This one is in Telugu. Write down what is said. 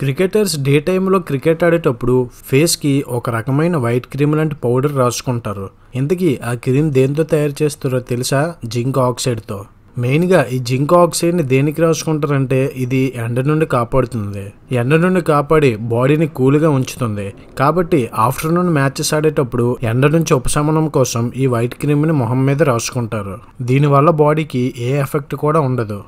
క్రికెటర్స్ డే టైంలో క్రికెట్ ఆడేటప్పుడు ఫేస్కి ఒక రకమైన వైట్ క్రీమ్ లాంటి పౌడర్ రాసుకుంటారు ఇంతకీ ఆ క్రీమ్ దేంతో తయారు చేస్తారో తెలుసా జింక్ ఆక్సైడ్తో మెయిన్గా ఈ జింక్ ఆక్సైడ్ని దేనికి రాసుకుంటారంటే ఇది ఎండ నుండి కాపాడుతుంది ఎండ నుండి కాపాడి బాడీని కూల్గా ఉంచుతుంది కాబట్టి ఆఫ్టర్నూన్ మ్యాచెస్ ఆడేటప్పుడు ఎండ నుంచి ఉపశమనం కోసం ఈ వైట్ క్రీమ్ని మొహం మీద రాసుకుంటారు దీనివల్ల బాడీకి ఏ ఎఫెక్ట్ కూడా ఉండదు